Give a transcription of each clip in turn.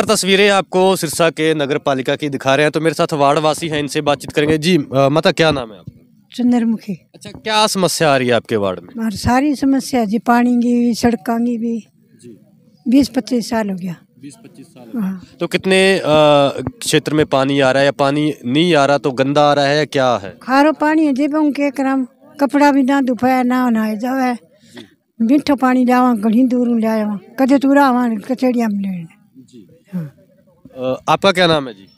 लगातार तस्वीरें आपको सिरसा के नगर पालिका की दिखा रहे हैं तो मेरे साथ वार्डवासी हैं इनसे बातचीत करेंगे जी माता क्या नाम है आपका चंद्रमुखी अच्छा क्या समस्या आ रही है आपके वार्ड में और सारी समस्या जी पानी की भी सड़क की भी बीस पच्चीस साल हो गया बीस पच्चीस साल हाँ। तो कितने क्षेत्र में पानी आ रहा है या पानी नहीं आ रहा तो गंदा आ रहा है या क्या है खारो पानी है जी के क्रम कपड़ा भी ना दुपाया ना नहाए जावे मिठो पानी लावा घड़ी दूर लाया कदे तूरा आवा कचेड़िया में लेने आपका क्या नाम है जी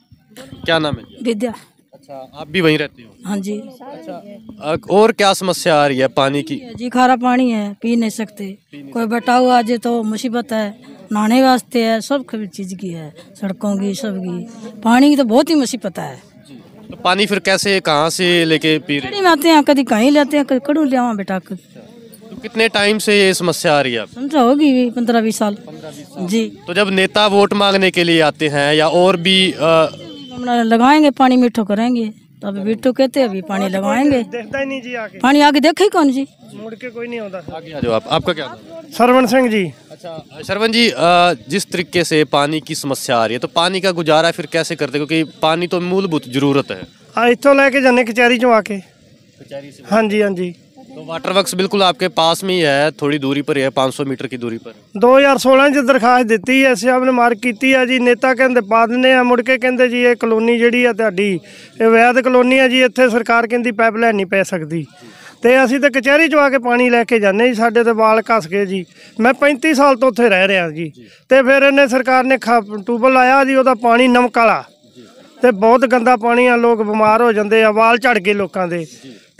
क्या नाम है विद्या अच्छा आप भी वहीं रहते हो हाँ जी अच्छा और क्या समस्या आ रही है पानी की जी खारा पानी है पी नहीं सकते पी नहीं कोई बटाऊ आ जाए तो मुसीबत है नहाने वास्ते है सब चीज की है सड़कों की सब की पानी की तो बहुत ही मुसीबत है तो पानी फिर कैसे कहाँ से लेके पी रहे आते हैं कभी कहीं लेते हैं कभी कड़ू ले बेटा कितने टाइम से ये समस्या आ रही है समस्या होगी पंद्रह बीस साल जी तो जब नेता वोट मांगने के लिए आते हैं या और भी आ... लगाएंगे पानी मीठो करेंगे तो अभी मीठो कहते अभी पानी लगाएंगे देखता ही नहीं जी आगे पानी आगे देखे कौन जी मुड़ के कोई नहीं होता आगे आप आपका क्या सरवन सिंह जी अच्छा सरवण जी जिस तरीके से पानी की समस्या आ रही है तो पानी का गुजारा फिर कैसे करते क्योंकि पानी तो मूलभूत जरूरत है हाँ, इतों लेके जाने कचहरी चो आके हाँ जी हाँ जी तो ਵਾਟਰ ਵਰਕਸ ਬਿਲਕੁਲ ਆਪਕੇ ਪਾਸ ਮੇ ਹੀ ਹੈ ਥੋੜੀ ਦੂਰੀ ਪਰ ਹੈ 500 ਮੀਟਰ की ਦੂਰੀ ਪਰ 2016 ਚ ਦਰਖਾਸਤ ਦਿੱਤੀ ਐ ਸਿਆਬ ਨੇ ਮਾਰ ਕੀਤੀ ਆ ਜੀ ਨੇਤਾ ਕਹਿੰਦੇ ਪਾ ਦਿੰਦੇ ਆ ਮੁੜ ਕੇ ਕਹਿੰਦੇ ਜੀ ਇਹ ਕਲੋਨੀ ਜਿਹੜੀ ਆ ਤੁਹਾਡੀ ਇਹ ਵੈਦ ਕਲੋਨੀ ਆ ਜੀ ਇੱਥੇ ਸਰਕਾਰ ਕਹਿੰਦੀ ਪਾਈਪ ਪਾਈਪਲਾਈਨ ਨਹੀਂ ਪੈ ਸਕਦੀ ਤੇ ਅਸੀਂ ਤਾਂ ਕਚਹਿਰੀ ਚ ਆ ਕੇ ਪਾਣੀ ਲੈ ਕੇ ਜਾਂਦੇ ਜੀ ਸਾਡੇ ਤੇ ਵਾਲ ਘਸ ਗਏ ਜੀ ਮੈਂ 35 ਸਾਲ ਤੋਂ ਉੱਥੇ ਰਹਿ ਰਿਹਾ ਜੀ ਤੇ ਫਿਰ ਇਹਨੇ ਸਰਕਾਰ ਨੇ ਟੂਬਲ ਲਾਇਆ ਜੀ ਉਹਦਾ ਪਾਣੀ ਨਮਕਾਲਾ ਤੇ ਬਹੁਤ ਗੰਦਾ ਪਾਣੀ ਆ ਲੋਕ ਬਿਮਾਰ ਹੋ ਜਾਂਦੇ ਆ ਵਾਲ ਝੜ ਗਏ ਲੋਕਾਂ ਦੇ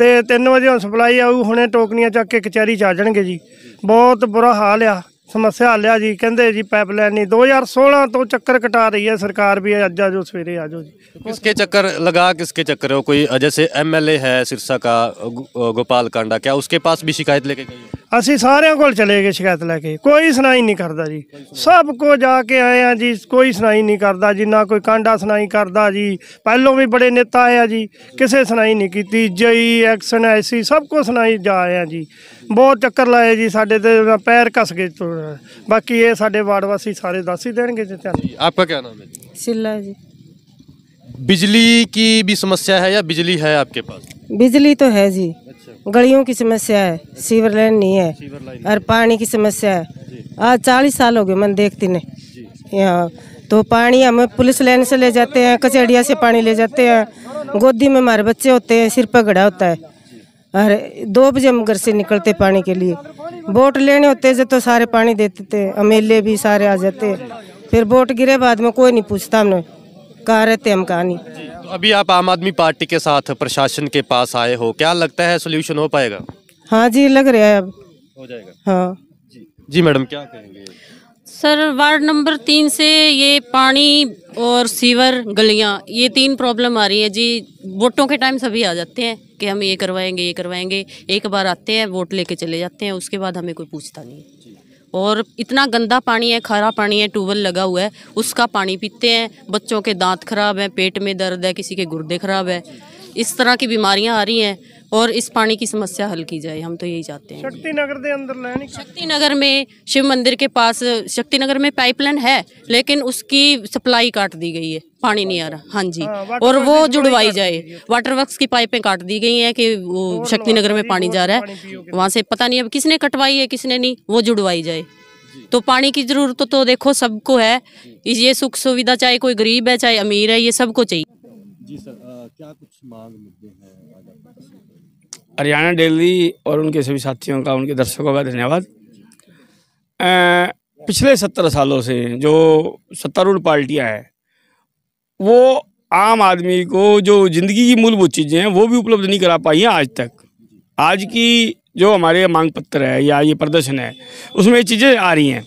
ਤੇ 3 ਵਜੇ ਹੁਣ ਸਪਲਾਈ ਆਊ ਹੁਣੇ ਟੋਕਨੀਆਂ ਚੱਕ ਕੇ ਕਚਹਿਰੀ ਚ ਆ ਜਾਣਗੇ ਜੀ ਬਹੁਤ ਬੁਰਾ ਹਾਲ ਆ ਸਮੱਸਿਆ ਆ ਜੀ ਕਹਿੰਦੇ ਜੀ ਪਾਈਪਲਾਈਨ ਨਹੀਂ 2016 ਤੋਂ ਚੱਕਰ ਕਟਾ ਰਹੀ ਹੈ ਸਰਕਾਰ ਵੀ ਅੱਜ ਆ ਜੋ ਸਵੇਰੇ ਆ ਜੋ ਜੀ ਕਿਸਕੇ ਚੱਕਰ ਲਗਾ ਕਿਸਕੇ ਚੱਕਰ ਹੋ ਕੋਈ ਅਜੇ ਸੇ ਐਮਐਲਏ सिरसा ਸਿਰਸਾ ਕਾ ਗੋਪਾਲ ਕਾਂਡਾ ਕਿਆ ਉਸਕੇ ਪਾਸ ਵੀ ਸ਼ਿਕਾਇਤ ਲੈ ਕੇ ਗਈ ਅਸੀਂ ਸਾਰਿਆਂ ਕੋਲ ਚਲੇ ਗਏ ਸ਼ਿਕਾਇਤ ਲੈ ਕੇ ਕੋਈ ਸੁਣਾਈ ਨਹੀਂ ਕਰਦਾ ਜੀ ਸਭ ਕੋ ਜਾ ਕੇ ਆਏ ਆ ਜੀ ਕੋਈ ਸੁਣਾਈ ਨਹੀਂ ਕਰਦਾ ਜੀ ਨਾ ਕੋਈ ਕਾਂਡਾ ਸੁਣਾਈ ਕਰਦਾ ਜੀ ਪਹਿਲੋਂ ਵੀ ਬੜੇ ਨੇਤਾ ਆਏ ਆ ਜੀ ਕਿਸੇ ਸੁਣਾਈ ਨਹੀਂ ਕੀਤੀ ਜਈ ਐਕਸ਼ਨ ਐਸੀ ਸਭ ਕੋ ਸੁਣਾਈ ਜਾ ਆਏ ਆ ਜੀ ਬਹੁਤ ਚੱਕਰ ਲਾਏ ਜੀ ਸਾਡੇ ਤੇ ਪੈਰ ਘਸ ਗਏ ਬਾਕੀ ਇਹ ਸਾਡੇ ਵਾਰਡ ਵਾਸੀ ਸਾਰੇ ਦੱਸ ਹੀ ਦੇਣਗੇ ਜੀ आपका क्या नाम है जी? सिल्ला जी बिजली की भी समस्या है या बिजली है आपके पास बिजली तो है जी गलियों की समस्या है सीवर लाइन नहीं है और पानी की समस्या है आज चालीस साल हो गए मैंने देखती ने यहाँ तो पानी हमें पुलिस लाइन से ले जाते हैं कचहरिया से पानी ले जाते हैं गोदी में हमारे बच्चे होते हैं सिर पर घड़ा होता है और दो बजे हम घर से निकलते पानी के लिए बोट लेने होते जो तो सारे पानी देते थे अमेले भी सारे आ जाते फिर वोट गिरे बाद में कोई नहीं पूछता हमने कार्य तेम कहानी तो अभी आप आम आदमी पार्टी के साथ प्रशासन के पास आए हो क्या लगता है सोल्यूशन हो पाएगा हाँ जी लग रहा है अब हो जाएगा हाँ जी, जी मैडम क्या कहेंगे सर वार्ड नंबर तीन से ये पानी और सीवर गलियाँ ये तीन प्रॉब्लम आ रही है जी वोटों के टाइम सभी आ जाते हैं कि हम ये करवाएंगे ये करवाएंगे एक बार आते हैं वोट लेके चले जाते हैं उसके बाद हमें कोई पूछता नहीं और इतना गंदा पानी है खारा पानी है ट्यूबवेल लगा हुआ है उसका पानी पीते हैं बच्चों के दांत खराब हैं पेट में दर्द है किसी के गुर्दे खराब है इस तरह की बीमारियां आ रही हैं और इस पानी की समस्या हल की जाए हम तो यही चाहते हैं शक्ति नगर के अंदर शक्ति नगर में शिव मंदिर के पास शक्ति नगर में पाइपलाइन है लेकिन उसकी सप्लाई काट दी गई है पानी नहीं आ रहा हाँ जी आ, हाँ, और वो जुड़वाई जाए वाटर वर्क्स की पाइपें काट दी गई हैं कि वो शक्ति नगर में पानी जा रहा है वहाँ से पता नहीं अब किसने कटवाई है किसने नहीं वो जुड़वाई जाए तो पानी की जरूरत तो देखो सबको है ये सुख सुविधा चाहे कोई गरीब है चाहे अमीर है ये सबको चाहिए जी सर आ, क्या कुछ मांग मुद्दे हैं हरियाणा डेली और उनके सभी साथियों का उनके दर्शकों का धन्यवाद पिछले सत्तर सालों से जो सत्तारूढ़ पार्टियां हैं वो आम आदमी को जो ज़िंदगी की मूलभूत चीज़ें हैं वो भी उपलब्ध नहीं करा पाई हैं आज तक आज की जो हमारे मांग पत्र है या ये प्रदर्शन है उसमें ये चीज़ें आ रही हैं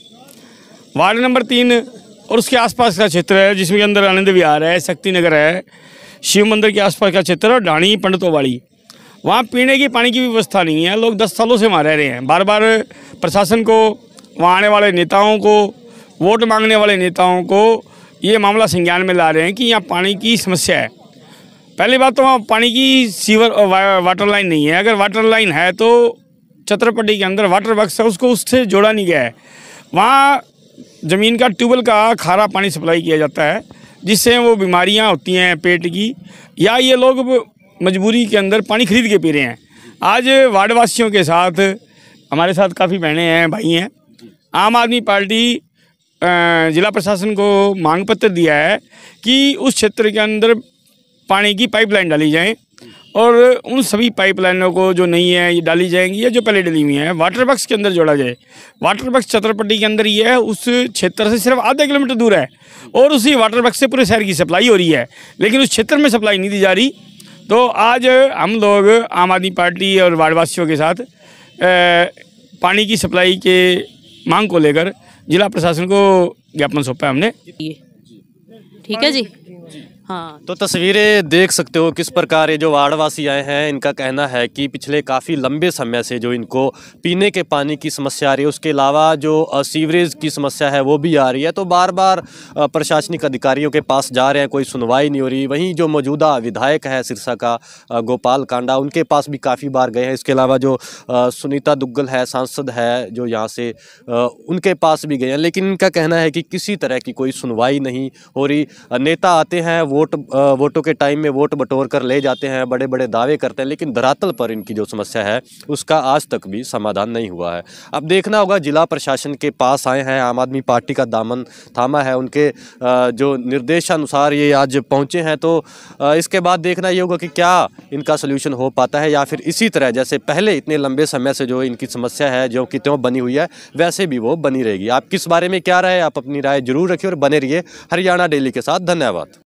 वार्ड नंबर तीन और उसके आसपास का क्षेत्र है जिसमें अंदर आनंद विहार है शक्ति नगर है शिव मंदिर के आसपास का क्षेत्र डाणी पंडितों वाली वहाँ पीने की पानी की व्यवस्था नहीं है लोग दस सालों से वहाँ रह रहे हैं बार बार प्रशासन को वहाँ आने वाले नेताओं को वोट मांगने वाले नेताओं को ये मामला संज्ञान में ला रहे हैं कि यहाँ पानी की समस्या है पहली बात तो वहाँ पानी की सीवर वा, वाटर लाइन नहीं है अगर वाटर लाइन है तो छत्रपट्टी के अंदर वाटर बक्स है उसको उससे जोड़ा नहीं गया है वहाँ ज़मीन का ट्यूबवेल का खारा पानी सप्लाई किया जाता है जिससे वो बीमारियाँ होती हैं पेट की या ये लोग मजबूरी के अंदर पानी खरीद के पी रहे हैं आज वार्डवासियों के साथ हमारे साथ काफ़ी बहने हैं भाई हैं आम आदमी पार्टी जिला प्रशासन को मांग पत्र दिया है कि उस क्षेत्र के अंदर पानी की पाइपलाइन डाली जाए और उन सभी पाइपलाइनों को जो नहीं है ये डाली जाएंगी या जो पहले डली हुई हैं वाटर बक्स के अंदर जोड़ा जाए वाटर बक्स छतरपट्टी के अंदर ही है उस क्षेत्र से सिर्फ आधा किलोमीटर दूर है और उसी वाटर बक्स से पूरे शहर की सप्लाई हो रही है लेकिन उस क्षेत्र में सप्लाई नहीं दी जा रही तो आज हम लोग आम आदमी पार्टी और वार्डवासियों के साथ पानी की सप्लाई के मांग को लेकर जिला प्रशासन को ज्ञापन सौंपा हमने ठीक है जी हाँ तो तस्वीरें देख सकते हो किस प्रकार ये जो वाड़वासी आए हैं इनका कहना है कि पिछले काफ़ी लंबे समय से जो इनको पीने के पानी की समस्या आ रही है उसके अलावा जो सीवरेज की समस्या है वो भी आ रही है तो बार बार प्रशासनिक अधिकारियों के पास जा रहे हैं कोई सुनवाई नहीं हो रही वहीं जो मौजूदा विधायक है सिरसा का गोपाल कांडा उनके पास भी काफ़ी बार गए हैं इसके अलावा जो सुनीता दुग्गल है सांसद है जो यहाँ से उनके पास भी गए हैं लेकिन इनका कहना है कि किसी तरह की कोई सुनवाई नहीं हो रही नेता आते हैं वो वोट वोटों के टाइम में वोट बटोर कर ले जाते हैं बड़े बड़े दावे करते हैं लेकिन धरातल पर इनकी जो समस्या है उसका आज तक भी समाधान नहीं हुआ है अब देखना होगा जिला प्रशासन के पास आए हैं आम आदमी पार्टी का दामन थामा है उनके जो निर्देशानुसार ये आज पहुँचे हैं तो इसके बाद देखना ये होगा कि क्या इनका सोल्यूशन हो पाता है या फिर इसी तरह जैसे पहले इतने लंबे समय से जो इनकी समस्या है जो कि त्यों बनी हुई है वैसे भी वो बनी रहेगी आप किस बारे में क्या राय आप अपनी राय जरूर रखिए और बने रहिए हरियाणा डेली के साथ धन्यवाद